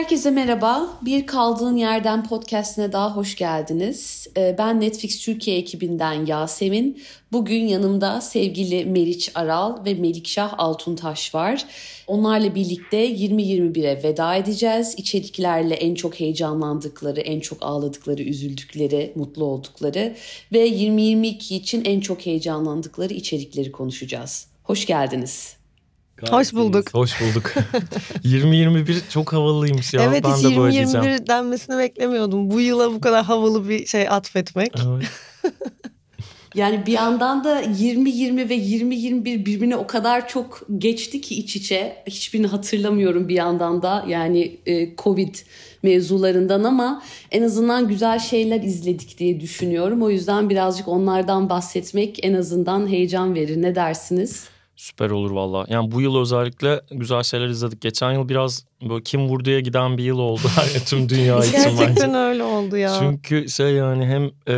Herkese merhaba. Bir Kaldığın Yerden podcastine daha hoş geldiniz. Ee, ben Netflix Türkiye ekibinden Yasemin. Bugün yanımda sevgili Meriç Aral ve Melikşah Altuntaş var. Onlarla birlikte 2021'e veda edeceğiz. İçeriklerle en çok heyecanlandıkları, en çok ağladıkları, üzüldükleri, mutlu oldukları ve 2022 için en çok heyecanlandıkları içerikleri konuşacağız. Hoş geldiniz. Gayet Hoş bulduk. İyiyiz. Hoş bulduk. 2021 çok havalıymış ya. Evet ben hiç de denmesini beklemiyordum. Bu yıla bu kadar havalı bir şey atfetmek. Evet. yani bir yandan da 2020 ve 2021 birbirine o kadar çok geçti ki iç içe. Hiçbirini hatırlamıyorum bir yandan da. Yani e, Covid mevzularından ama en azından güzel şeyler izledik diye düşünüyorum. O yüzden birazcık onlardan bahsetmek en azından heyecan verir. Ne dersiniz? Süper olur valla. Yani bu yıl özellikle güzel şeyler izledik. Geçen yıl biraz böyle kim vurduya giden bir yıl oldu tüm dünya için Gerçekten bence. öyle oldu ya. Çünkü şey yani hem e,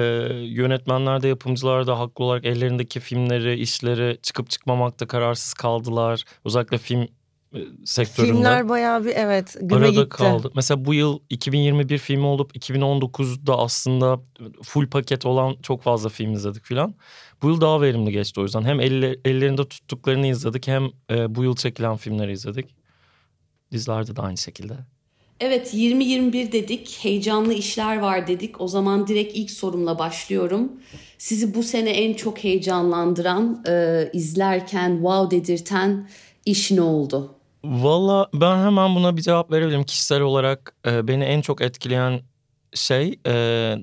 yönetmenler de yapımcılar da haklı olarak ellerindeki filmleri, işleri çıkıp çıkmamakta kararsız kaldılar. Özellikle film e, sektöründe. Filmler bayağı bir evet güme arada gitti. kaldı. Mesela bu yıl 2021 filmi olup 2019'da aslında full paket olan çok fazla film izledik filan. Bu yıl daha verimli geçti o yüzden. Hem elle, ellerinde tuttuklarını izledik hem e, bu yıl çekilen filmleri izledik. Dizilerde de aynı şekilde. Evet 2021 dedik. Heyecanlı işler var dedik. O zaman direkt ilk sorumla başlıyorum. Sizi bu sene en çok heyecanlandıran, e, izlerken wow dedirten iş ne oldu? Valla ben hemen buna bir cevap verebilirim. Kişisel olarak e, beni en çok etkileyen şey e,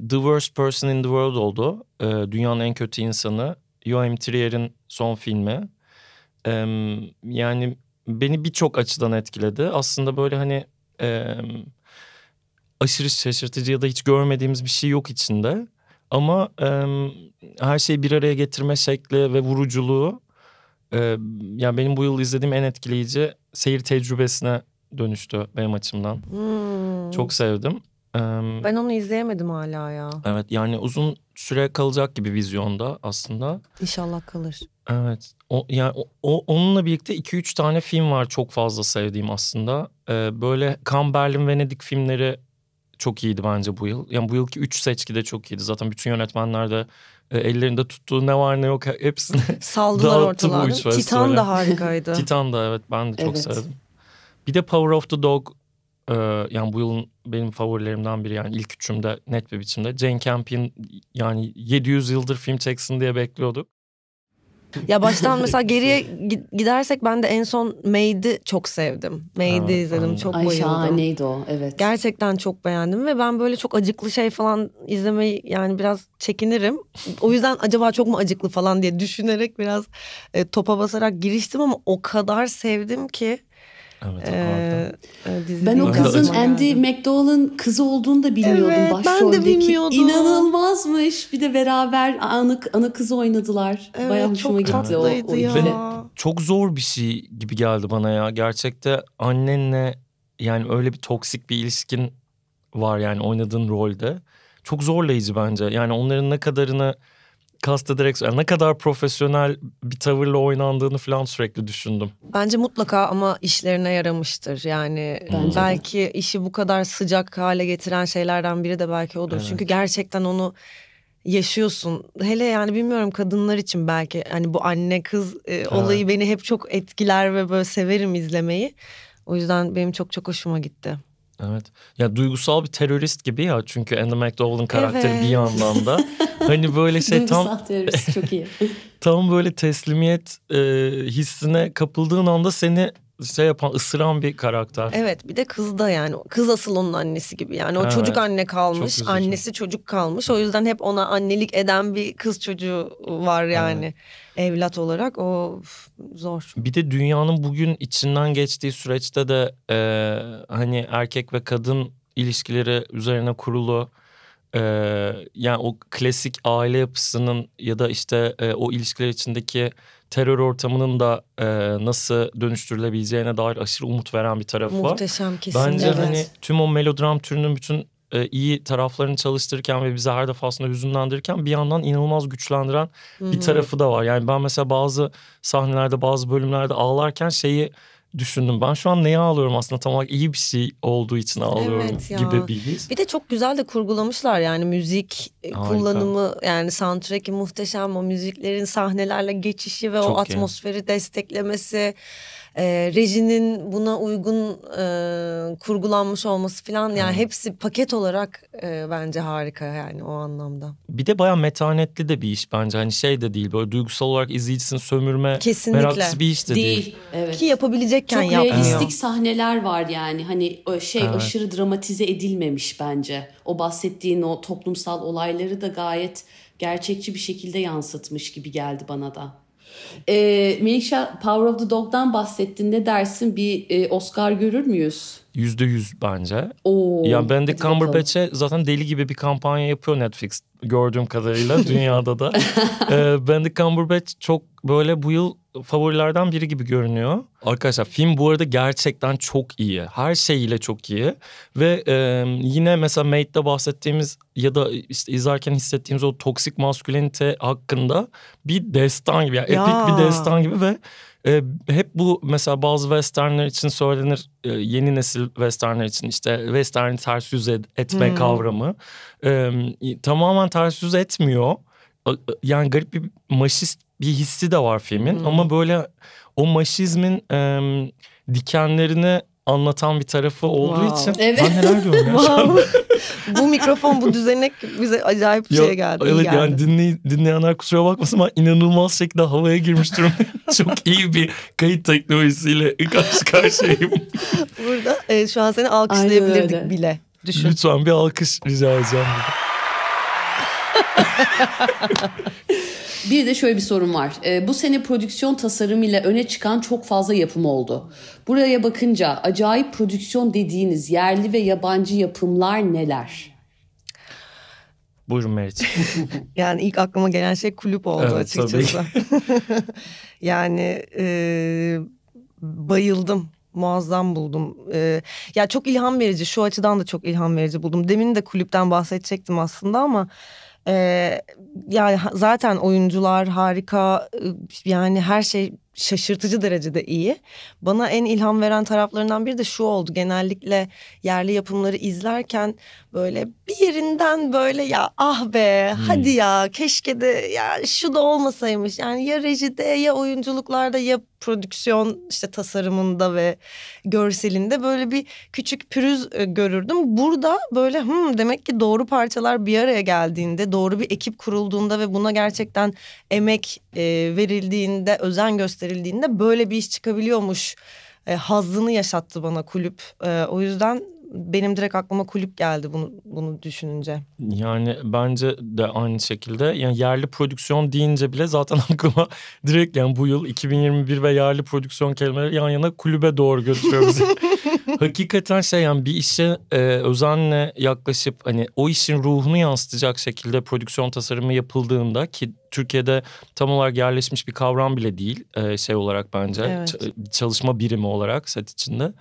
The Worst Person in the World oldu. E, Dünyanın en kötü insanı. Joachim Trier'in son filmi. E, yani beni birçok açıdan etkiledi. Aslında böyle hani e, aşırı şaşırtıcı ya da hiç görmediğimiz bir şey yok içinde. Ama e, her şeyi bir araya getirme şekli ve vuruculuğu e, yani benim bu yıl izlediğim en etkileyici seyir tecrübesine dönüştü benim açımdan. Hmm. Çok sevdim. E, ben onu izleyemedim hala ya. Evet yani uzun süre kalacak gibi vizyonda aslında. İnşallah kalır. Evet. O, yani o, onunla birlikte 2-3 tane film var çok fazla sevdiğim aslında. Ee, böyle Kan Berlin Venedik filmleri çok iyiydi bence bu yıl. Yani bu yılki 3 seçki de çok iyiydi. Zaten bütün yönetmenler de e, ellerinde tuttuğu ne var ne yok hepsini saldılar ortalığa. Titan da harikaydı. Titan da evet ben de çok evet. sevdim. Bir de Power of the Dog e, yani bu yılın benim favorilerimden biri yani ilk üçümde net bir biçimde. Jane Campion yani 700 yıldır film çeksin diye bekliyorduk. Ya baştan mesela geriye gidersek ben de en son Maid'i çok sevdim. Maid'i izledim çok Ay, bayıldım. Şahaneydi o evet. Gerçekten çok beğendim ve ben böyle çok acıklı şey falan izlemeyi yani biraz çekinirim. O yüzden acaba çok mu acıklı falan diye düşünerek biraz e, topa basarak giriştim ama o kadar sevdim ki. Evet, e, ben o kızın Andy yani. McDowell'ın kızı olduğunu da bilmiyordum evet, başroldeki. Ben de bilmiyordum. İnanılmazmış. Bir de beraber ana, ana kızı oynadılar. Evet, Bayağı hoşuma gitti o, Ve çok zor bir şey gibi geldi bana ya. Gerçekte annenle yani öyle bir toksik bir ilişkin var yani oynadığın rolde. Çok zorlayıcı bence. Yani onların ne kadarını kasta direkt yani ne kadar profesyonel bir tavırla oynandığını falan sürekli düşündüm. Bence mutlaka ama işlerine yaramıştır. Yani Bence belki de. işi bu kadar sıcak hale getiren şeylerden biri de belki odur. Evet. Çünkü gerçekten onu yaşıyorsun. Hele yani bilmiyorum kadınlar için belki hani bu anne kız e, olayı evet. beni hep çok etkiler ve böyle severim izlemeyi. O yüzden benim çok çok hoşuma gitti. Evet. Ya duygusal bir terörist gibi ya çünkü Andy McDowell'ın karakteri evet. bir yandan da. hani böyle şey tam... Duygusal terörist çok iyi. tam böyle teslimiyet e, hissine kapıldığın anda seni şey yapan ısıran bir karakter. Evet bir de kız da yani kız asıl onun annesi gibi yani o evet. çocuk anne kalmış annesi çocuk kalmış o yüzden hep ona annelik eden bir kız çocuğu var yani evet. evlat olarak o zor. Bir de dünyanın bugün içinden geçtiği süreçte de e, hani erkek ve kadın ilişkileri üzerine kurulu e, yani o klasik aile yapısının ya da işte e, o ilişkiler içindeki terör ortamının da e, nasıl dönüştürülebileceğine dair aşırı umut veren bir taraf var. Muhteşem kesinlikle. Bence hani evet. hani tüm o melodram türünün bütün e, iyi taraflarını çalıştırırken ve bizi her defasında hüzünlendirirken bir yandan inanılmaz güçlendiren Hı-hı. bir tarafı da var. Yani ben mesela bazı sahnelerde bazı bölümlerde ağlarken şeyi düşündüm. Ben şu an neye alıyorum aslında tam olarak iyi bir şey olduğu için alıyorum evet gibi bir his. Bir de çok güzel de kurgulamışlar yani müzik e, Harika. kullanımı yani soundtrack'i muhteşem o müziklerin sahnelerle geçişi ve çok o atmosferi desteklemesi e, rejinin buna uygun e, kurgulanmış olması falan yani hmm. hepsi paket olarak e, bence harika yani o anlamda. Bir de bayağı metanetli de bir iş bence hani şey de değil böyle duygusal olarak izleyicisini sömürme Kesinlikle. meraklısı bir iş de değil. değil. Evet. Ki yapabilecekken Çok yapmıyor. Çok realistik sahneler var yani hani e, şey evet. aşırı dramatize edilmemiş bence. O bahsettiğin o toplumsal olayları da gayet gerçekçi bir şekilde yansıtmış gibi geldi bana da. E, ee, Melisha Power of the Dog'dan bahsettin. Ne dersin? Bir e, Oscar görür müyüz? Yüzde yüz bence. Oo, ya ben de Cumberbatch'e zaten deli gibi bir kampanya yapıyor Netflix gördüğüm kadarıyla dünyada da. ee, ben de Cumberbatch çok böyle bu yıl favorilerden biri gibi görünüyor. Arkadaşlar film bu arada gerçekten çok iyi. Her şeyiyle çok iyi. Ve e, yine mesela Mate'de bahsettiğimiz ya da işte izlerken hissettiğimiz o toksik maskülenite hakkında bir destan gibi. Yani ya. Epik bir destan gibi ve e, hep bu mesela bazı westernler için söylenir. E, yeni nesil westernler için işte western ters yüz etme hmm. kavramı. E, tamamen ters yüz etmiyor. Yani garip bir maşist bir hissi de var filmin. Hmm. Ama böyle o maşizmin e, dikenlerini anlatan bir tarafı olduğu wow. için evet. ben neler diyorum ya. Wow. bu mikrofon bu düzenek bize acayip bir ya, şeye geldi. Evet geldi. yani dinley, dinleyenler kusura bakmasın ama inanılmaz şekilde havaya girmiş durumda. Çok iyi bir kayıt teknolojisiyle karşı karşıyayım. Burada e, şu an seni alkışlayabilirdik bile. Düşün. Lütfen bir alkış rica edeceğim. Bir de şöyle bir sorun var. E, bu sene prodüksiyon tasarımıyla öne çıkan çok fazla yapım oldu. Buraya bakınca acayip prodüksiyon dediğiniz yerli ve yabancı yapımlar neler? Buyurun Meriç. yani ilk aklıma gelen şey kulüp oldu evet, açıkçası. yani e, bayıldım muazzam buldum. Ee, ya çok ilham verici şu açıdan da çok ilham verici buldum. Demin de kulüpten bahsedecektim aslında ama ee, yani zaten oyuncular harika ıı, yani her şey şaşırtıcı derecede iyi. Bana en ilham veren taraflarından biri de şu oldu. Genellikle yerli yapımları izlerken böyle bir yerinden böyle ya ah be hmm. hadi ya keşke de ya şu da olmasaymış. Yani ya rejide ya oyunculuklarda ya prodüksiyon işte tasarımında ve görselinde böyle bir küçük pürüz e, görürdüm. Burada böyle hmm demek ki doğru parçalar bir araya geldiğinde, doğru bir ekip kurulduğunda ve buna gerçekten emek e, verildiğinde, özen gösterildiğinde böyle bir iş çıkabiliyormuş e, hazzını yaşattı bana kulüp. E, o yüzden benim direkt aklıma kulüp geldi bunu bunu düşününce. Yani bence de aynı şekilde yani yerli prodüksiyon deyince bile zaten aklıma direkt yani bu yıl 2021 ve yerli prodüksiyon kelimeleri yan yana kulübe doğru götürüyoruz Hakikaten şey yani bir işe e, özenle yaklaşıp hani o işin ruhunu yansıtacak şekilde prodüksiyon tasarımı yapıldığında ki Türkiye'de tam olarak yerleşmiş bir kavram bile değil e, şey olarak bence evet. çalışma birimi olarak set içinde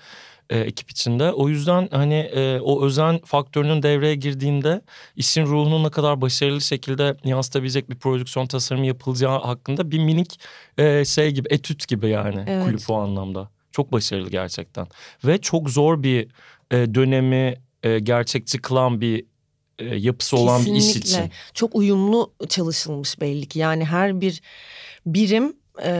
e, ekip içinde. O yüzden hani e, o özen faktörünün devreye girdiğinde işin ruhunu ne kadar başarılı şekilde yansıtabilecek bir prodüksiyon tasarımı yapılacağı hakkında bir minik e, şey gibi etüt gibi yani evet. kulüp o anlamda. Çok başarılı gerçekten. Ve çok zor bir e, dönemi e, gerçekçi kılan bir e, yapısı Kesinlikle. olan bir iş için. Çok uyumlu çalışılmış belli ki. Yani her bir birim e,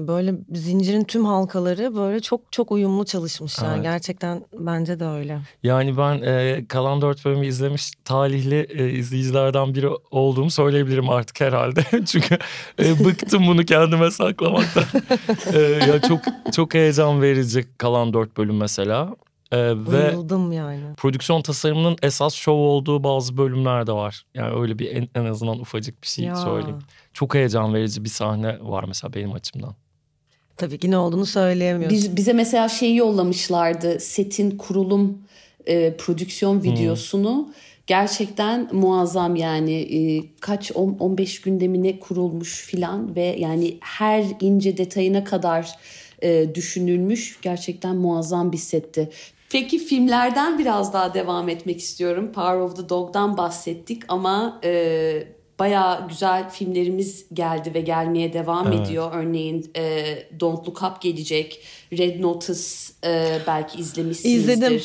böyle zincirin tüm halkaları böyle çok çok uyumlu çalışmışlar evet. gerçekten bence de öyle. Yani ben e, kalan dört bölümü izlemiş talihli e, izleyicilerden biri olduğumu söyleyebilirim artık herhalde çünkü e, bıktım bunu kendime saklamaktan. e, ya çok çok heyecan verici kalan dört bölüm mesela. Ee, ve Bayıldım yani. Prodüksiyon tasarımının esas şov olduğu bazı bölümler de var. Yani öyle bir en, en azından ufacık bir şey ya. söyleyeyim. Çok heyecan verici bir sahne var mesela benim açımdan. Tabii ki ne olduğunu söyleyemiyorum. Biz, bize mesela şeyi yollamışlardı. Setin kurulum e, prodüksiyon hmm. videosunu. Hmm. Gerçekten muazzam yani e, kaç 15 günde mi ne kurulmuş filan ve yani her ince detayına kadar e, düşünülmüş gerçekten muazzam bir setti. Peki filmlerden biraz daha devam etmek istiyorum. Power of the Dog'dan bahsettik ama e, bayağı güzel filmlerimiz geldi ve gelmeye devam evet. ediyor. Örneğin e, Don't Look Up gelecek. Red Notice e, belki izlemişsinizdir. İzledim.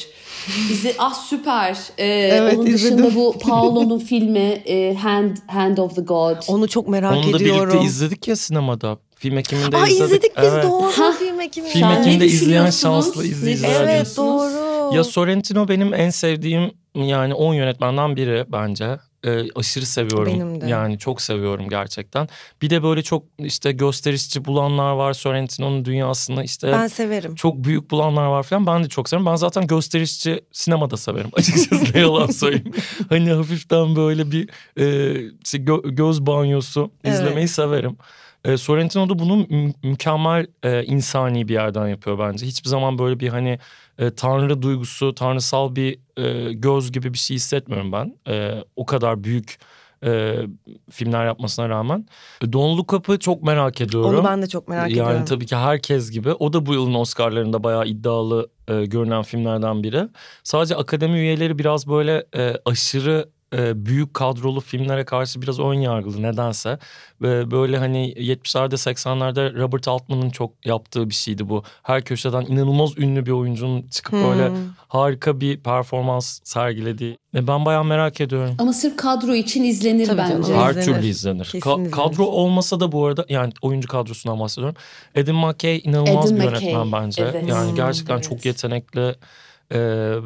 Bizi ah süper. E, evet, onun izledim. dışında bu Paolo'nun filmi e, Hand Hand of the God. Onu çok merak ediyorum. Onu da birlikte izledik ya sinemada. Film ekiminde Aa, izledik. izledik biz evet. doğru ha. film ekiminde. Film ekiminde izleyen şanslı izleyiciler. Evet doğru. Ya Sorrentino benim en sevdiğim yani 10 yönetmenden biri bence e, aşırı seviyorum. Benim de. Yani çok seviyorum gerçekten. Bir de böyle çok işte gösterişçi bulanlar var Sorrentino'nun dünyasında işte. Ben severim. Çok büyük bulanlar var falan ben de çok severim. Ben zaten gösterişçi sinemada severim açıkçası ne yalan söyleyeyim. hani hafiften böyle bir e, göz banyosu izlemeyi evet. E, Sorrentino da bunu mükemmel e, insani bir yerden yapıyor bence. Hiçbir zaman böyle bir hani e, tanrı duygusu, tanrısal bir e, göz gibi bir şey hissetmiyorum ben. E, o kadar büyük e, filmler yapmasına rağmen. E, Don Lookup'ı çok merak ediyorum. Onu ben de çok merak yani ediyorum. Yani tabii ki herkes gibi. O da bu yılın Oscar'larında bayağı iddialı e, görünen filmlerden biri. Sadece akademi üyeleri biraz böyle e, aşırı e, büyük kadrolu filmlere karşı biraz ön yargılı nedense. E, böyle hani 70'lerde 80'lerde Robert Altman'ın çok yaptığı bir şeydi bu. Her köşeden inanılmaz ünlü bir oyuncunun çıkıp hmm. böyle harika bir performans sergilediği. E, ben bayağı merak ediyorum. Ama sırf kadro için izlenir Tabii bence. Canım. Her izlenir. türlü izlenir. Kesin Ka- izlenir. Kadro olmasa da bu arada yani oyuncu kadrosundan bahsediyorum. Edin McKay inanılmaz Edin bir McKay. yönetmen bence. Evet. Yani hmm, gerçekten evet. çok yetenekli ee,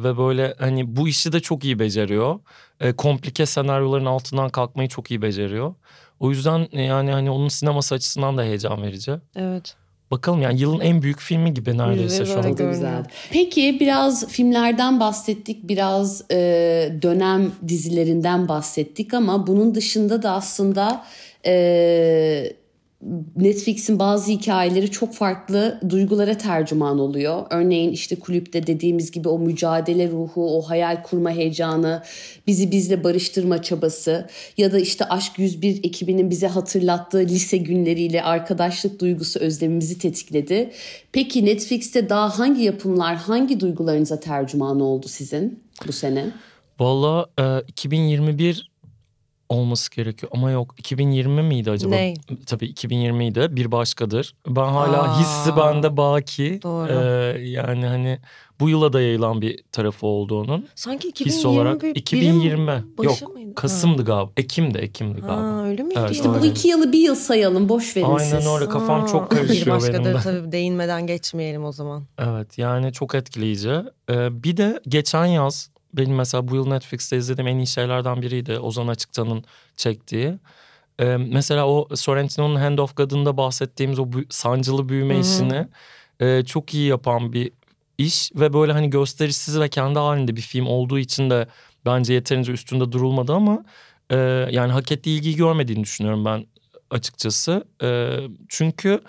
ve böyle hani bu işi de çok iyi beceriyor. Ee, komplike senaryoların altından kalkmayı çok iyi beceriyor. O yüzden e, yani hani onun sineması açısından da heyecan verici. Evet. Bakalım yani yılın en büyük filmi gibi neredeyse şu an. Güzel. Peki biraz filmlerden bahsettik, biraz e, dönem dizilerinden bahsettik ama bunun dışında da aslında e, Netflix'in bazı hikayeleri çok farklı duygulara tercüman oluyor. Örneğin işte kulüpte dediğimiz gibi o mücadele ruhu, o hayal kurma heyecanı, bizi bizle barıştırma çabası ya da işte Aşk 101 ekibinin bize hatırlattığı lise günleriyle arkadaşlık duygusu özlemimizi tetikledi. Peki Netflix'te daha hangi yapımlar, hangi duygularınıza tercüman oldu sizin bu sene? Valla 2021 e, olması gerekiyor. Ama yok 2020 miydi acaba? Ne? Tabii 2020 idi. Bir başkadır. Ben hala Aa, hissi bende baki. Doğru. Ee, yani hani bu yıla da yayılan bir tarafı oldu onun. Sanki 2020 His olarak bir, 2020. Yok mıydı? Kasım'dı galiba. Ekim'di, Ekim'di galiba. Aa, öyle miydi? Evet, işte bu iki yılı bir yıl sayalım. Boş verin Aynen siz. öyle. Kafam Aa, çok karışıyor bir başkadır, tabii değinmeden geçmeyelim o zaman. Evet yani çok etkileyici. Ee, bir de geçen yaz benim mesela bu yıl Netflix'te izlediğim en iyi şeylerden biriydi. Ozan Açıktan'ın çektiği. Ee, mesela o Sorrentino'nun Hand of God'ında bahsettiğimiz o bü- sancılı büyüme Hı-hı. işini e, çok iyi yapan bir iş ve böyle hani gösterişsiz ve kendi halinde bir film olduğu için de bence yeterince üstünde durulmadı ama e, yani hak ettiği ilgiyi görmediğini düşünüyorum ben açıkçası. E, çünkü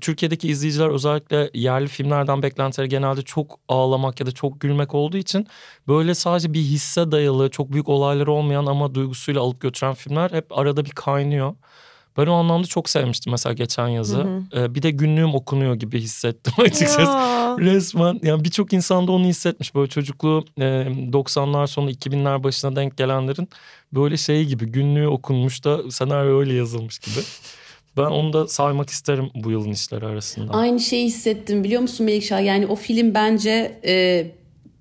Türkiye'deki izleyiciler özellikle yerli filmlerden beklentileri genelde çok ağlamak ya da çok gülmek olduğu için böyle sadece bir hisse dayalı, çok büyük olayları olmayan ama duygusuyla alıp götüren filmler hep arada bir kaynıyor. Ben o anlamda çok sevmiştim mesela geçen yazı. Hı hı. Ee, bir de günlüğüm okunuyor gibi hissettim açıkçası. Resmen yani birçok insan da onu hissetmiş. Böyle çocukluğu 90'lar sonu 2000'ler başına denk gelenlerin böyle şey gibi günlüğü okunmuş da senaryo öyle yazılmış gibi. Ben onu da saymak isterim bu yılın işleri arasında. Aynı şeyi hissettim biliyor musun Melikşah? Yani o film bence e,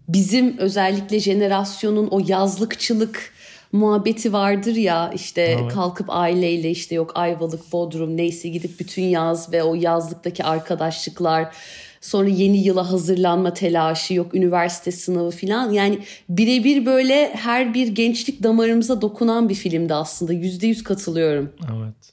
bizim özellikle jenerasyonun o yazlıkçılık muhabbeti vardır ya işte evet. kalkıp aileyle işte yok Ayvalık, Bodrum neyse gidip bütün yaz ve o yazlıktaki arkadaşlıklar sonra yeni yıla hazırlanma telaşı yok üniversite sınavı filan yani birebir böyle her bir gençlik damarımıza dokunan bir filmdi aslında yüzde yüz katılıyorum. Evet.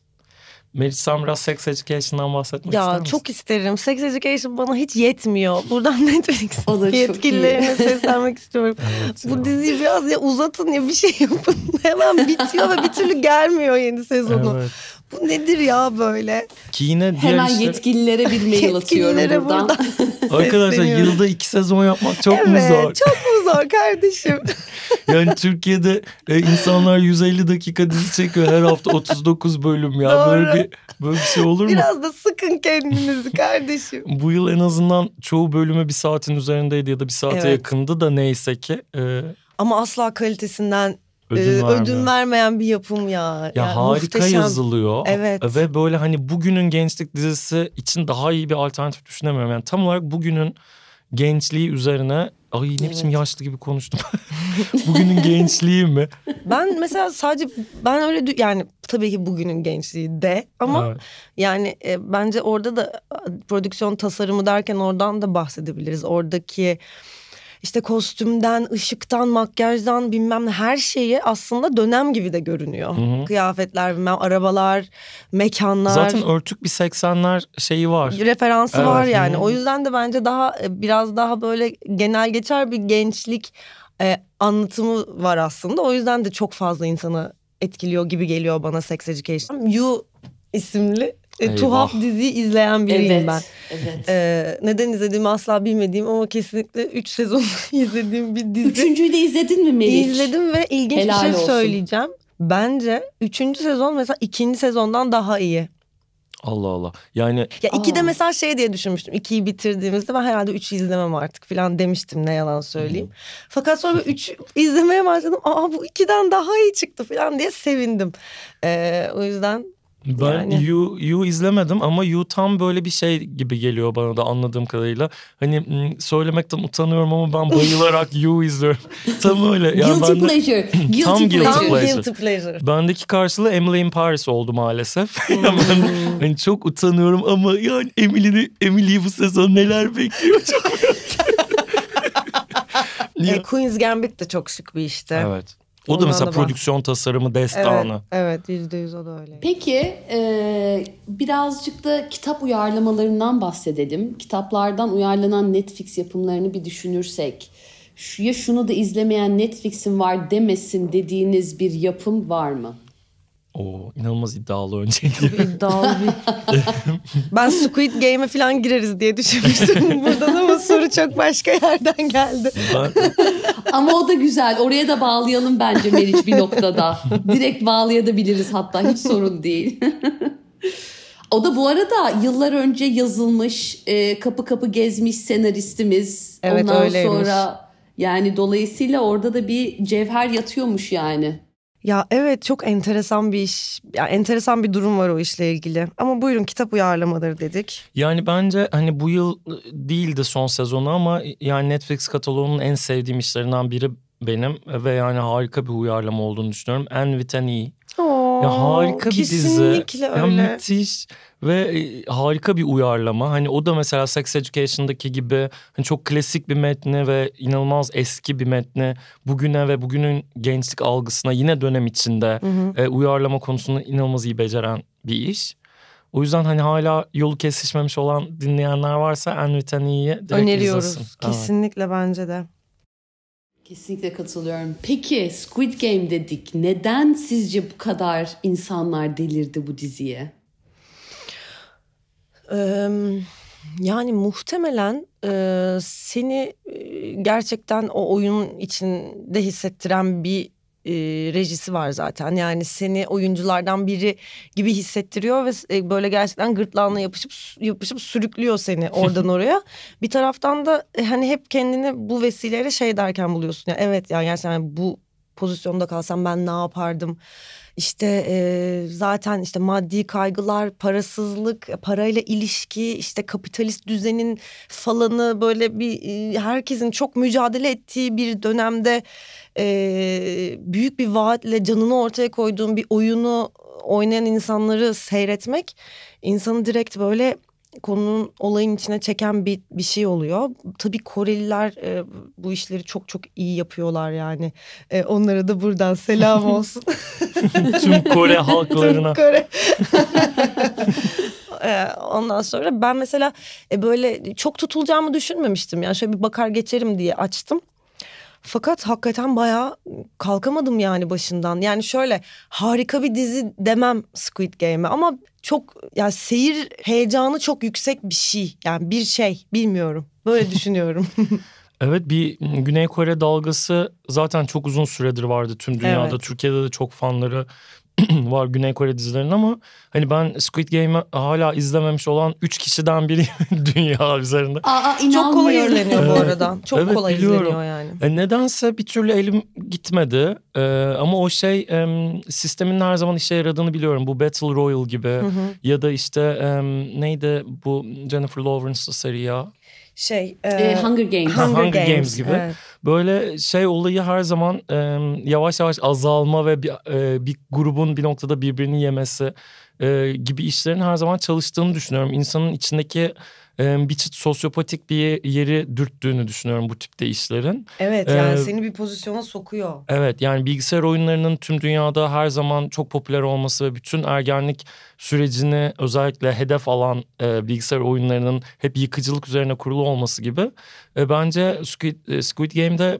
Meriç sen biraz Sex Education'dan bahsetmek ya, ister misin? Ya çok isterim. Sex Education bana hiç yetmiyor. Buradan Netflix yetkililerine seslenmek istiyorum. Evet, Bu ya. diziyi biraz ya uzatın ya bir şey yapın. Hemen bitiyor ve bir türlü gelmiyor yeni sezonu. Evet. Bu nedir ya böyle? Ki yine diğer Hemen işte... yetkililere bir mail atıyorum buradan. buradan Arkadaşlar yılda iki sezon yapmak çok evet, mu zor? Evet çok mu zor kardeşim? yani Türkiye'de e, insanlar 150 dakika dizi çekiyor her hafta 39 bölüm ya. Doğru. Böyle bir böyle bir şey olur mu? Biraz da sıkın kendinizi kardeşim. Bu yıl en azından çoğu bölümü bir saatin üzerindeydi ya da bir saate evet. yakındı da neyse ki. E... Ama asla kalitesinden e, ödün, e, ödün vermeyen bir yapım ya. Ya yani harika muhteşem. yazılıyor. Evet. Ve böyle hani bugünün gençlik dizisi için daha iyi bir alternatif düşünemiyorum. Yani tam olarak bugünün gençliği üzerine Ay ne evet. biçim yaşlı gibi konuştum. bugünün gençliği mi? Ben mesela sadece ben öyle yani tabii ki bugünün gençliği de ama evet. yani e, bence orada da prodüksiyon tasarımı derken oradan da bahsedebiliriz. Oradaki işte kostümden, ışıktan, makyajdan bilmem ne her şeyi aslında dönem gibi de görünüyor. Hı-hı. Kıyafetler, bilmem arabalar, mekanlar. Zaten örtük bir 80'ler şeyi var. Referansı evet. var yani. Hı-hı. O yüzden de bence daha e, biraz daha böyle genel geçer bir gençlik e, anlatımı var aslında. O yüzden de çok fazla insanı etkiliyor gibi geliyor bana Sex Education. You isimli e, tuhaf dizi izleyen biriyim evet, ben. Evet. Ee, neden izlediğimi asla bilmediğim ama kesinlikle 3 sezon izlediğim bir dizi. Üçüncüyü de izledin mi Melih? İzledim ve ilginç Helal bir şey olsun. söyleyeceğim. Bence 3. sezon mesela 2. sezondan daha iyi. Allah Allah. Yani ya iki de mesela şey diye düşünmüştüm. 2'yi bitirdiğimizde ben herhalde 3'ü izlemem artık falan demiştim ne yalan söyleyeyim. Hmm. Fakat sonra 3 izlemeye başladım. Aa bu 2'den daha iyi çıktı falan diye sevindim. Ee, o yüzden ben yani. You, you izlemedim ama You tam böyle bir şey gibi geliyor bana da anladığım kadarıyla. Hani söylemekten utanıyorum ama ben bayılarak You izliyorum. Tam öyle. Yani guilty ben pleasure. Guilty tam pleasure. Guilty pleasure. Bendeki karşılığı Emily in Paris oldu maalesef. ben, hmm. hani çok utanıyorum ama yani Emily'yi Emily bu sezon neler bekliyor. Çok e, Queen's Gambit de çok şık bir işte. Evet. O da mesela da prodüksiyon tasarımı destanı. Evet yüzde evet, yüz o da öyle. Peki e, birazcık da kitap uyarlamalarından bahsedelim. Kitaplardan uyarlanan Netflix yapımlarını bir düşünürsek. Şu, ya şunu da izlemeyen Netflix'in var demesin dediğiniz bir yapım var mı? O inanılmaz iddialı öncelikle. Çok iddialı bir. ben Squid Game'e falan gireriz diye düşünmüştüm buradan ama soru çok başka yerden geldi. ama o da güzel. Oraya da bağlayalım bence Meriç bir noktada. Direkt bağlayabiliriz hatta hiç sorun değil. O da bu arada yıllar önce yazılmış, e, kapı kapı gezmiş senaristimiz. Evet Ondan öyleymiş. sonra yani dolayısıyla orada da bir cevher yatıyormuş yani. Ya evet çok enteresan bir iş, ya enteresan bir durum var o işle ilgili. Ama buyurun kitap uyarlamaları dedik. Yani bence hani bu yıl ıı, değildi son sezonu ama ıı, yani Netflix kataloğunun en sevdiğim işlerinden biri benim ve yani harika bir uyarlama olduğunu düşünüyorum. Anne with an e. Ya harika bir kesinlikle dizi. Öyle. Ya müthiş ve e, harika bir uyarlama. Hani o da mesela Sex Education'daki gibi hani çok klasik bir metni ve inanılmaz eski bir metni bugüne ve bugünün gençlik algısına yine dönem içinde hı hı. E, uyarlama konusunu inanılmaz iyi beceren bir iş. O yüzden hani hala yolu kesişmemiş olan dinleyenler varsa Envitani'yi direkt Öneriyoruz. izlesin. Kesinlikle evet. bence de. Kesinlikle katılıyorum. Peki Squid Game dedik. Neden sizce bu kadar insanlar delirdi bu diziye? yani muhtemelen seni gerçekten o oyun içinde hissettiren bir e, rejisi var zaten. Yani seni oyunculardan biri gibi hissettiriyor ve e, böyle gerçekten gırtlağına yapışıp yapışıp sürüklüyor seni oradan oraya. Bir taraftan da e, hani hep kendini bu vesileyle şey derken buluyorsun. Yani evet yani gerçekten bu pozisyonda kalsam ben ne yapardım? İşte e, zaten işte maddi kaygılar, parasızlık, parayla ilişki, işte kapitalist düzenin falanı böyle bir e, herkesin çok mücadele ettiği bir dönemde e, büyük bir vaatle canını ortaya koyduğun bir oyunu oynayan insanları seyretmek insanı direkt böyle konunun olayın içine çeken bir, bir şey oluyor. Tabii Koreliler e, bu işleri çok çok iyi yapıyorlar yani. E, onlara da buradan selam olsun. Tüm Kore halklarına. Tüm Kore. ondan sonra ben mesela e, böyle çok tutulacağımı düşünmemiştim. Yani şöyle bir bakar geçerim diye açtım. Fakat hakikaten bayağı kalkamadım yani başından. Yani şöyle harika bir dizi demem Squid Game'e ama çok yani seyir heyecanı çok yüksek bir şey. Yani bir şey bilmiyorum. Böyle düşünüyorum. Evet bir Güney Kore dalgası zaten çok uzun süredir vardı tüm dünyada. Evet. Türkiye'de de çok fanları var Güney Kore dizilerinin ama hani ben Squid Game'i hala izlememiş olan 3 kişiden biri dünya üzerinde. Aa, Çok kolay izleniyor bu arada. Çok evet, kolay biliyorum. izleniyor yani. E, nedense bir türlü elim gitmedi. E, ama o şey e, sistemin her zaman işe yaradığını biliyorum. Bu Battle Royale gibi hı hı. ya da işte e, neydi bu Jennifer Lawrence'lı seri ya? Şey, e, e Hunger Games. Hunger, Hunger Games, Games gibi. Evet. Böyle şey olayı her zaman e, yavaş yavaş azalma ve bir, e, bir grubun bir noktada birbirini yemesi e, gibi işlerin her zaman çalıştığını düşünüyorum. İnsanın içindeki bir sosyopatik bir yeri dürttüğünü düşünüyorum bu tipte işlerin. Evet yani ee, seni bir pozisyona sokuyor. Evet yani bilgisayar oyunlarının tüm dünyada her zaman çok popüler olması ve bütün ergenlik sürecini özellikle hedef alan e, bilgisayar oyunlarının hep yıkıcılık üzerine kurulu olması gibi e, bence Squid, e, Squid Game'de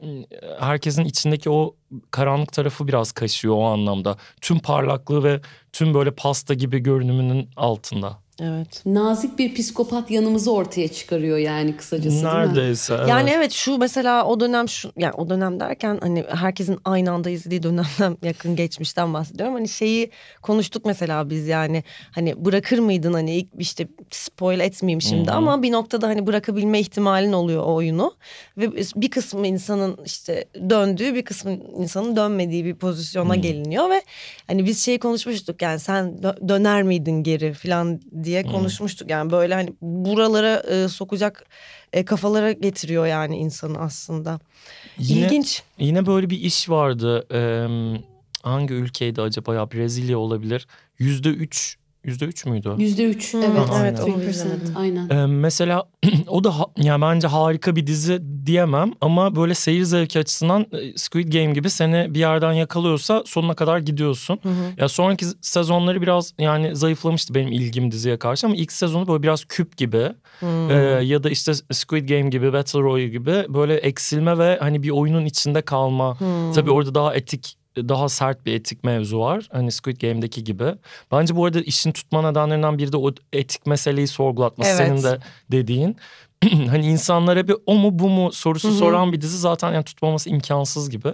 herkesin içindeki o karanlık tarafı biraz kaşıyor o anlamda. Tüm parlaklığı ve tüm böyle pasta gibi görünümünün altında. Evet. Nazik bir psikopat yanımızı ortaya çıkarıyor yani kısacası. Neredeyse. Evet. Yani evet şu mesela o dönem şu yani o dönem derken hani herkesin aynı anda izlediği dönemden yakın geçmişten bahsediyorum. Hani şeyi konuştuk mesela biz yani hani bırakır mıydın hani ilk işte spoil etmeyeyim şimdi hı ama bir noktada hani bırakabilme ihtimalin oluyor o oyunu. Ve bir kısmı insanın işte döndüğü bir kısmı insanın dönmediği bir pozisyona hı geliniyor ve hani biz şeyi konuşmuştuk yani sen döner miydin geri falan diye diye konuşmuştuk. Yani böyle hani buralara e, sokacak e, kafalara getiriyor yani insanı aslında. Yine, İlginç. Yine böyle bir iş vardı. Ee, hangi ülkeydi acaba ya Brezilya olabilir. Yüzde üç Yüzde üç müydü o? %3 hmm. evet ha, evet aynen. o Aynen. Ee, mesela o da ha, yani bence harika bir dizi diyemem ama böyle seyir zevki açısından e, Squid Game gibi seni bir yerden yakalıyorsa sonuna kadar gidiyorsun. Hı hı. Ya sonraki sezonları biraz yani zayıflamıştı benim ilgim diziye karşı ama ilk sezonu böyle biraz küp gibi e, ya da işte Squid Game gibi Battle Royale gibi böyle eksilme ve hani bir oyunun içinde kalma. Hmm. Tabii orada daha etik daha sert bir etik mevzu var. Hani Squid Game'deki gibi. Bence bu arada işin tutma nedenlerinden biri de o etik meseleyi sorgulatması. Evet. Senin de dediğin. hani insanlara bir o mu bu mu sorusu Hı-hı. soran bir dizi zaten yani tutmaması imkansız gibi.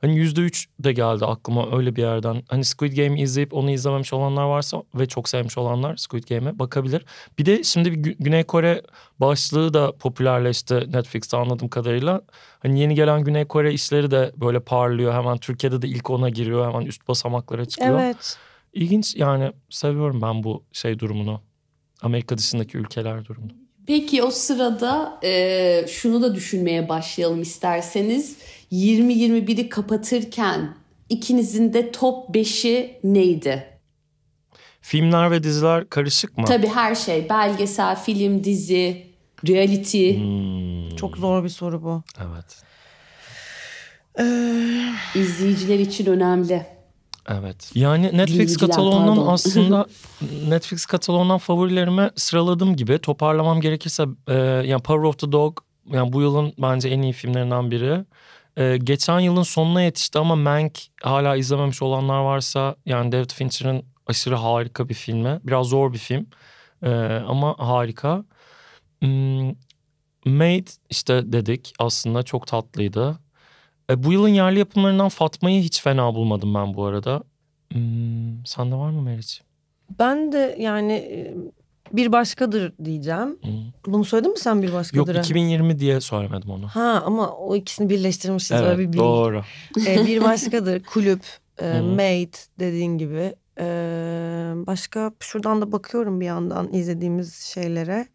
Hani %3 de geldi aklıma öyle bir yerden. Hani Squid Game izleyip onu izlememiş olanlar varsa ve çok sevmiş olanlar Squid Game'e bakabilir. Bir de şimdi bir Güney Kore başlığı da popülerleşti Netflix'te anladığım kadarıyla. Hani yeni gelen Güney Kore işleri de böyle parlıyor. Hemen Türkiye'de de ilk ona giriyor. Hemen üst basamaklara çıkıyor. Evet. İlginç yani seviyorum ben bu şey durumunu. Amerika dışındaki ülkeler durumunu. Peki o sırada e, şunu da düşünmeye başlayalım isterseniz. 20-21'i kapatırken ikinizin de top 5'i neydi? Filmler ve diziler karışık mı? Tabii her şey. Belgesel, film, dizi, reality. Hmm. Çok zor bir soru bu. Evet. Ee... İzleyiciler için önemli. Evet. Yani Netflix kataloğundan aslında Netflix kataloğundan favorilerime sıraladım gibi toparlamam gerekirse e, yani Power of the Dog yani bu yılın bence en iyi filmlerinden biri. E, geçen yılın sonuna yetişti ama Mank hala izlememiş olanlar varsa yani David Fincher'ın aşırı harika bir filmi. Biraz zor bir film e, ama harika. Hmm, Made işte dedik aslında çok tatlıydı. E, bu yılın yerli yapımlarından Fatma'yı hiç fena bulmadım ben bu arada. Hmm, sende var mı Meriç? Ben de yani e, bir başkadır diyeceğim. Hmm. Bunu söyledin mi sen bir başkadır? Yok 2020 diye söylemedim onu. Ha ama o ikisini birleştirmişiz evet, öyle bir bilgi. Doğru. Ee, bir başkadır kulüp, e, hmm. mate dediğin gibi. Ee, başka şuradan da bakıyorum bir yandan izlediğimiz şeylere.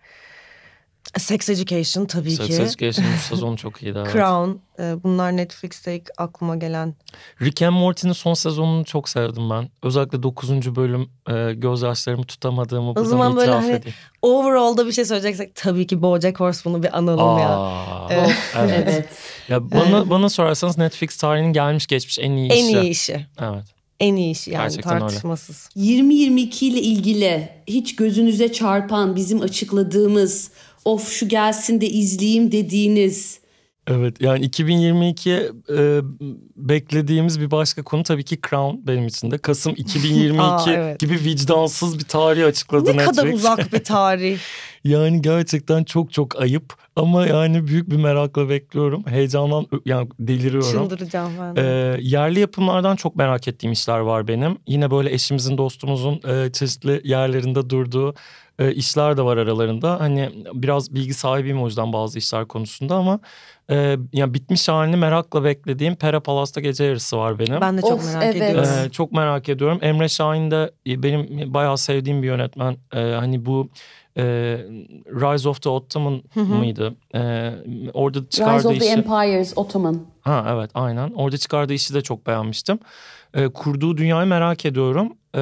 Sex Education tabii Sex ki. Sex Education bu sezon çok iyiydi. Evet. Crown e, bunlar Netflix'te ilk aklıma gelen. Rick and Morty'nin son sezonunu çok sevdim ben. Özellikle dokuzuncu bölüm e, gözyaşlarımı tutamadığımı o buradan zaman böyle hani, edeyim. Overall'da bir şey söyleyeceksek tabii ki BoJack Horseman'ı bir analım Aa, ya. Evet. evet. Ya bana bana sorarsanız Netflix tarihinin gelmiş geçmiş en iyi en işi. En iyi işi. Evet. En iyi işi yani Gerçekten tartışmasız. 20-22 ile ilgili hiç gözünüze çarpan bizim açıkladığımız of şu gelsin de izleyeyim dediğiniz. Evet yani 2022'ye e, beklediğimiz bir başka konu tabii ki Crown benim için de. Kasım 2022 Aa, evet. gibi vicdansız bir tarih açıkladı ne Netflix. Ne kadar uzak bir tarih. yani gerçekten çok çok ayıp ama yani büyük bir merakla bekliyorum. Heyecandan yani deliriyorum. Çıldıracağım ben. De. E, yerli yapımlardan çok merak ettiğim işler var benim. Yine böyle eşimizin dostumuzun e, çeşitli yerlerinde durduğu e, işler de var aralarında. Hani biraz bilgi sahibiyim o yüzden bazı işler konusunda ama e, yani bitmiş halini merakla beklediğim Pera Palas'ta gece yarısı var benim. Ben de çok of, merak evet. ediyorum. E, çok merak ediyorum. Emre Şahin de e, benim bayağı sevdiğim bir yönetmen. E, hani bu e, Rise of the Ottoman hı hı. mıydı? E, orada çıkardığı Rise of the işi... Empires Ottoman. Ha evet aynen. Orada çıkardığı işi de çok beğenmiştim. E, kurduğu dünyayı merak ediyorum. Ee,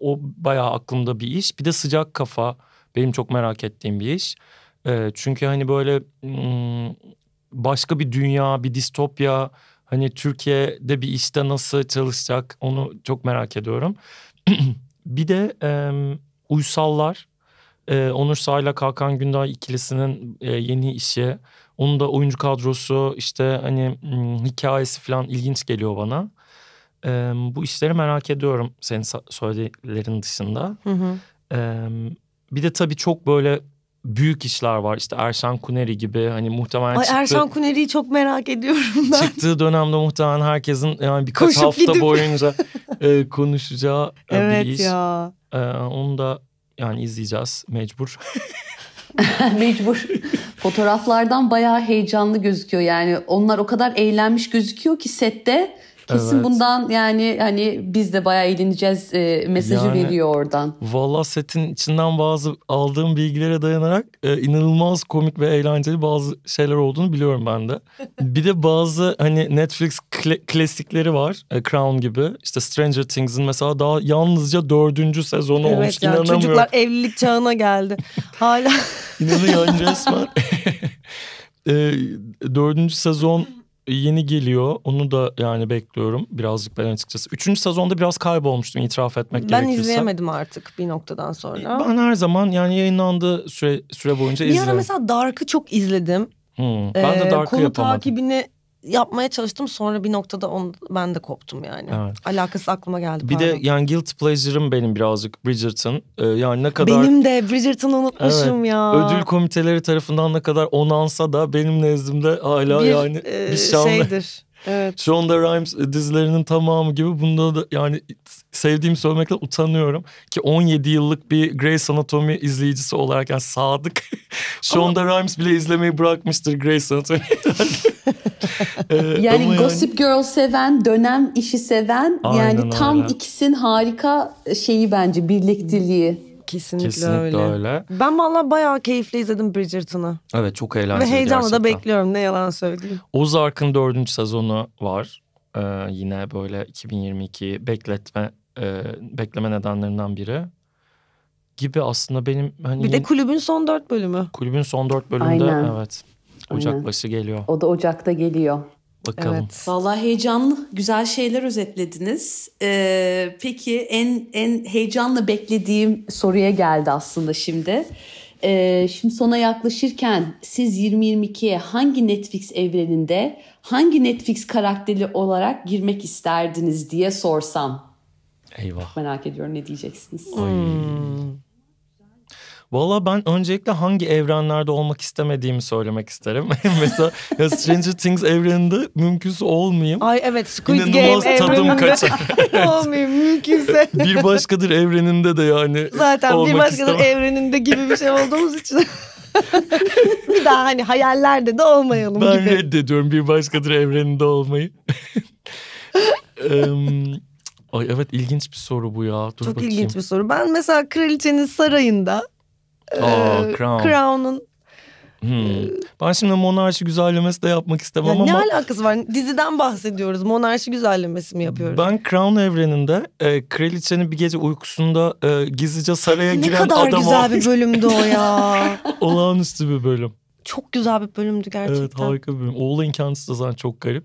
o bayağı aklımda bir iş. Bir de sıcak kafa benim çok merak ettiğim bir iş. Ee, çünkü hani böyle hmm, başka bir dünya, bir distopya hani Türkiye'de bir işte nasıl çalışacak onu çok merak ediyorum. bir de e, Uysallar e, Onur Sağ'la Kalkan Günday ikilisinin e, yeni işi. Onun da oyuncu kadrosu işte hani hmm, hikayesi falan ilginç geliyor bana e, bu işleri merak ediyorum senin söyledilerin dışında. Hı hı. E, bir de tabii çok böyle büyük işler var. İşte Erşan Kuneri gibi hani muhtemelen Ay, çıktı, Erşan Kuneri'yi çok merak ediyorum ben. Çıktığı dönemde muhtemelen herkesin yani birkaç Koşup hafta gidip. boyunca e, konuşacağı e, evet bir iş. Evet ya. E, onu da yani izleyeceğiz mecbur. mecbur. Fotoğraflardan bayağı heyecanlı gözüküyor. Yani onlar o kadar eğlenmiş gözüküyor ki sette Kesin evet. bundan yani hani biz de bayağı eğleneceğiz e, mesajı yani, veriyor oradan. Valla setin içinden bazı aldığım bilgilere dayanarak e, inanılmaz komik ve eğlenceli bazı şeyler olduğunu biliyorum ben de. bir de bazı hani Netflix kla- klasikleri var. E, Crown gibi. işte Stranger Things'in mesela daha yalnızca dördüncü sezonu evet, olmuş. Yani İnanamıyorum. Çocuklar evlilik çağına geldi. Hala. İnanıyorum resmen. e, dördüncü sezon yeni geliyor. Onu da yani bekliyorum birazcık ben açıkçası. Üçüncü sezonda biraz kaybolmuştum itiraf etmek ben gerekirse. Ben izleyemedim artık bir noktadan sonra. Ben her zaman yani yayınlandığı süre, süre boyunca izledim. Bir ara mesela Dark'ı çok izledim. Hmm, ben ee, de Dark'ı yapamadım. Konu takibini yapmaya çalıştım sonra bir noktada on, ben de koptum yani. Evet. Alakası aklıma geldi. Bir pardon. de yani guilt pleasure'ım benim birazcık Bridgerton. Ee, yani ne kadar... Benim de Bridgerton'ı unutmuşum evet, ya. Ödül komiteleri tarafından ne kadar onansa da benim nezdimde hala bir, yani e, bir şanlı. Şeydir. Evet. Shonda Rhimes e, dizilerinin tamamı gibi bunda da yani sevdiğim söylemekle utanıyorum ki 17 yıllık bir Grey's Anatomy izleyicisi olarak yani sadık Shonda Ama... Rhimes bile izlemeyi bırakmıştır Grey's Anatomy'den. Ee, yani Gossip yani... Girl seven, dönem işi seven aynen, yani tam aynen. ikisinin harika şeyi bence birlikteliği. Kesinlikle, Kesinlikle öyle. öyle. Ben valla bayağı keyifle izledim Bridgerton'ı. Evet çok eğlenceli Ve heyecanla da bekliyorum ne yalan söyleyeyim. Ozark'ın dördüncü sezonu var. Ee, yine böyle 2022 bekletme e, bekleme nedenlerinden biri gibi aslında benim hani bir de kulübün son dört bölümü. Kulübün son dört bölümde Aynen. evet. Ocak Aynen. başı geliyor. O da Ocak'ta geliyor. Bakalım. Evet. Vallahi heyecanlı, güzel şeyler özetlediniz. Ee, peki en en heyecanla beklediğim soruya geldi aslında şimdi. Ee, şimdi sona yaklaşırken siz 2022'ye hangi Netflix evreninde hangi Netflix karakteri olarak girmek isterdiniz diye sorsam. Eyvah. Çok merak ediyorum ne diyeceksiniz. Hmm. Valla ben öncelikle hangi evrenlerde olmak istemediğimi söylemek isterim. Mesela ya Stranger Things evreninde mümkünse olmayayım. Ay evet Squid İnanılmaz Game tadım kaçar. olmayayım mümkünse. bir başkadır evreninde de yani. Zaten bir başkadır istemem. evreninde gibi bir şey olduğumuz için. bir daha hani hayallerde de olmayalım ben gibi. Ben reddediyorum bir başkadır evreninde olmayı. um, Ay evet ilginç bir soru bu ya. Dur Çok bakayım. ilginç bir soru. Ben mesela kraliçenin sarayında Oh, Crown. Crown'un Hmm. E, ben şimdi monarşi güzellemesi de yapmak istemem yani ama... Ne alakası var? Diziden bahsediyoruz. Monarşi güzellemesi mi yapıyoruz? Ben Crown evreninde e, kraliçenin bir gece uykusunda e, gizlice saraya ne giren adamı. Ne kadar güzel bir bölümdü o ya. Olağanüstü bir bölüm. Çok güzel bir bölümdü gerçekten. Evet harika bir bölüm. Oğlu kendisi da zaten çok garip.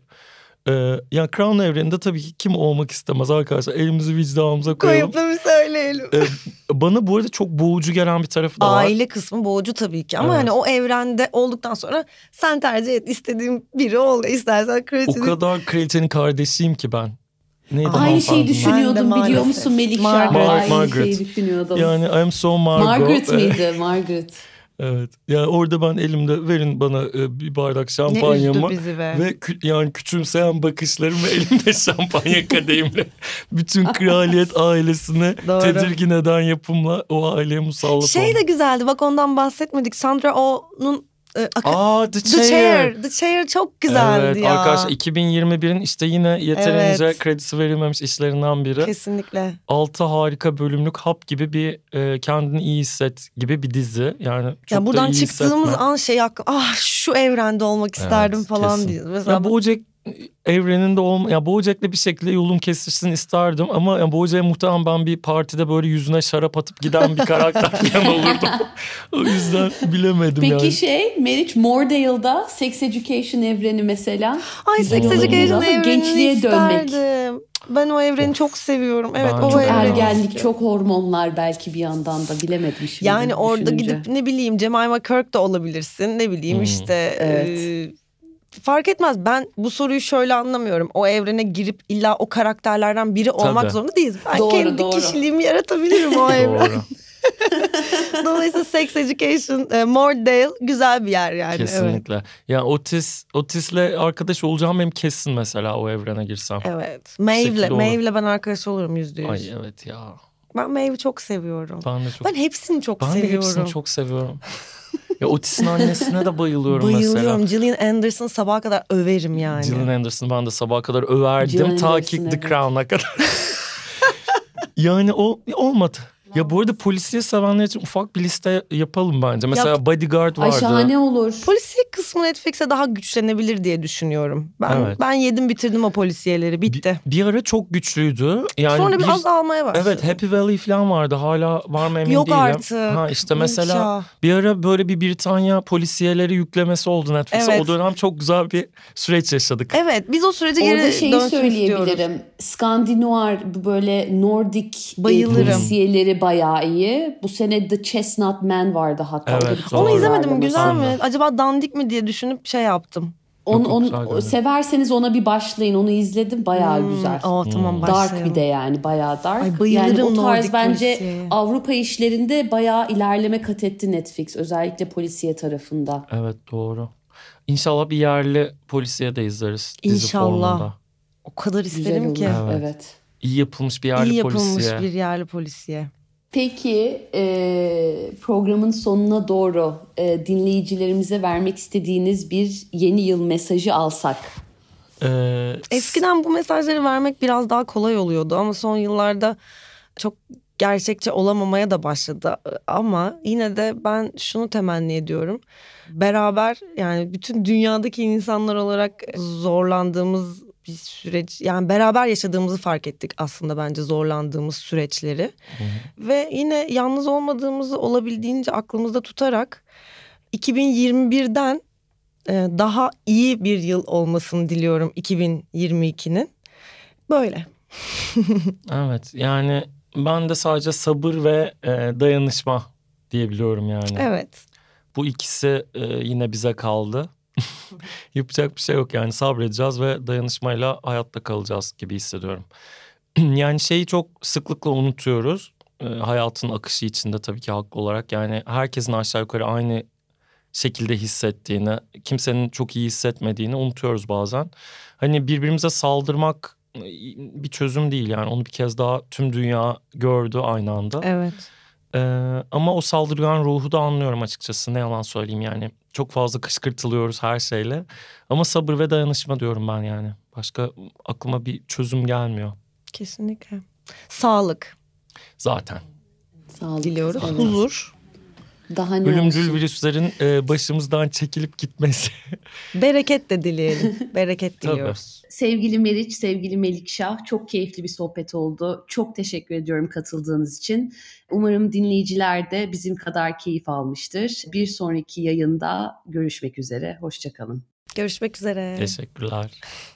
Ee, yani Crown evreninde tabii ki kim olmak istemez arkadaşlar. Elimizi vicdanımıza koyalım. Koyup bir söyleyelim. Ee, bana bu arada çok boğucu gelen bir tarafı da var. Aile kısmı boğucu tabii ki ama evet. hani o evrende olduktan sonra sen tercih et istediğin biri ol istersen kraliçenin. O kadar kraliçenin kardeşiyim ki ben. Neydi Aynı şeyi düşünüyordum biliyor musun Melikşah? Mar Aynı Margaret. şeyi düşünüyordum. Yani I'm so Margot. Margaret miydi? Margaret. Evet. Yani orada ben elimde verin bana e, bir bardak şampanyamı ve, ve kü- yani küçümseyen bakışlarımı elimde şampanya kadehimle bütün kraliyet ailesini Doğru. tedirgin eden yapımla o aileye musallat Şey oldum. de güzeldi bak ondan bahsetmedik. Sandra O'nun oh e, Aa, The Chair. The Chair. The Chair çok güzeldi evet, ya. Arkadaşlar 2021'in işte yine yeterince evet. kredisi verilmemiş işlerinden biri. Kesinlikle. 6 harika bölümlük hap gibi bir e, kendini iyi hisset gibi bir dizi. Yani çok ya buradan da iyi çıktığımız hissetme. an şey ah şu evrende olmak isterdim evet, falan kesin. diyor. Mesela ya bu Jack Evrenin de olma... Ya yani Bojack'le bir şekilde yolum kesilsin isterdim ama yani Bojack'e muhtemelen ben bir partide böyle yüzüne şarap atıp giden bir karakter falan olurdum. o yüzden bilemedim Peki yani. Peki şey Meriç Mordale'da Sex Education evreni mesela. Ay Sex Education evreni gençliğe isterdim. dönmek. Ben o evreni çok seviyorum. Evet ben o çok Ergenlik çok hormonlar belki bir yandan da bilemedim şimdi. Yani orada düşününce. gidip ne bileyim Jemima Kirk de olabilirsin. Ne bileyim hmm. işte evet. e, fark etmez. Ben bu soruyu şöyle anlamıyorum. O evrene girip illa o karakterlerden biri olmak Tabii. zorunda değiliz. Ben doğru, kendi doğru. kişiliğimi yaratabilirim o evrende. Dolayısıyla Sex Education, e, Mordale güzel bir yer yani. Kesinlikle. Evet. Yani Otis, Otis'le arkadaş olacağım benim kesin mesela o evrene girsem. Evet. Maeve'le, Maeve'le ben arkadaş olurum yüzde yüz. Ay evet ya. Ben Maeve'i çok seviyorum. Ben de çok. Ben hepsini çok ben seviyorum. Ben de hepsini çok seviyorum. Ya Otis'in annesine de bayılıyorum, bayılıyorum. mesela. Bayılıyorum. Gillian Anderson sabaha kadar överim yani. Gillian Anderson'ı ben de sabaha kadar överdim. Gillian ta ki The evet. Crown'a kadar. yani o olmadı. Ya bu arada polisiye sevenler için ufak bir liste yapalım bence. Mesela Yap. Bodyguard vardı. Ay şahane olur. Polisiye kısmı Netflix'e daha güçlenebilir diye düşünüyorum. Ben evet. ben yedim bitirdim o polisiyeleri bitti. Bir, bir ara çok güçlüydü. Yani Sonra bir, biraz almaya başladı. Evet Happy Valley falan vardı hala var mı emin Yok değilim. Yok artık. Ha işte mesela İnşa. bir ara böyle bir Britanya polisiyeleri yüklemesi oldu Netflix'e. Evet. O dönem çok güzel bir süreç yaşadık. Evet biz o sürece Orada geri şeyi söyleyebilirim. Istiyoruz. Skandinavar böyle Nordik e, Bayılırım. polisiyeleri bayağı iyi. Bu sene The Chestnut Man vardı hatta. Evet, Onu izlemedim. Güzel mi? Acaba dandik mi diye düşünüp şey yaptım. onu on, severseniz ona bir başlayın. Onu izledim. Bayağı hmm, güzel. Oh, tamam, hmm. Dark bir de yani. Bayağı dark. Ay, bayılırım yani o tarz Nordic bence polisiye. Avrupa işlerinde bayağı ilerleme kat etti Netflix. Özellikle polisiye tarafında. Evet doğru. İnşallah bir yerli polisiye de izleriz. İnşallah. Dizi formunda. O kadar isterim ki. Evet. evet. İyi yapılmış bir yerli polisiye. İyi yapılmış bir yerli polisiye. Peki e, programın sonuna doğru e, dinleyicilerimize vermek istediğiniz bir yeni yıl mesajı alsak. Ee, Eskiden bu mesajları vermek biraz daha kolay oluyordu ama son yıllarda çok gerçekçi olamamaya da başladı. Ama yine de ben şunu temenni ediyorum. Beraber yani bütün dünyadaki insanlar olarak zorlandığımız bir süreç yani beraber yaşadığımızı fark ettik aslında bence zorlandığımız süreçleri. Hı-hı. Ve yine yalnız olmadığımızı olabildiğince aklımızda tutarak 2021'den e, daha iyi bir yıl olmasını diliyorum 2022'nin. Böyle. evet yani ben de sadece sabır ve e, dayanışma diyebiliyorum yani. Evet. Bu ikisi e, yine bize kaldı. Yapacak bir şey yok yani sabredeceğiz ve dayanışmayla hayatta kalacağız gibi hissediyorum. yani şeyi çok sıklıkla unutuyoruz. E, hayatın akışı içinde tabii ki haklı olarak yani herkesin aşağı yukarı aynı şekilde hissettiğini, kimsenin çok iyi hissetmediğini unutuyoruz bazen. Hani birbirimize saldırmak e, bir çözüm değil yani onu bir kez daha tüm dünya gördü aynı anda. Evet. Ee, ama o saldırgan ruhu da anlıyorum açıkçası ne yalan söyleyeyim yani çok fazla kışkırtılıyoruz her şeyle. Ama sabır ve dayanışma diyorum ben yani. Başka aklıma bir çözüm gelmiyor. Kesinlikle. Sağlık. Zaten. Sağlık diliyoruz. Sağlık. Huzur. Daha ne ölümcül olsun? virüslerin e, başımızdan çekilip gitmesi. Bereket de dileyelim. Bereket diliyoruz. Tabii. Sevgili Meriç, sevgili Melikşah çok keyifli bir sohbet oldu. Çok teşekkür ediyorum katıldığınız için. Umarım dinleyiciler de bizim kadar keyif almıştır. Bir sonraki yayında görüşmek üzere. Hoşçakalın. Görüşmek üzere. Teşekkürler.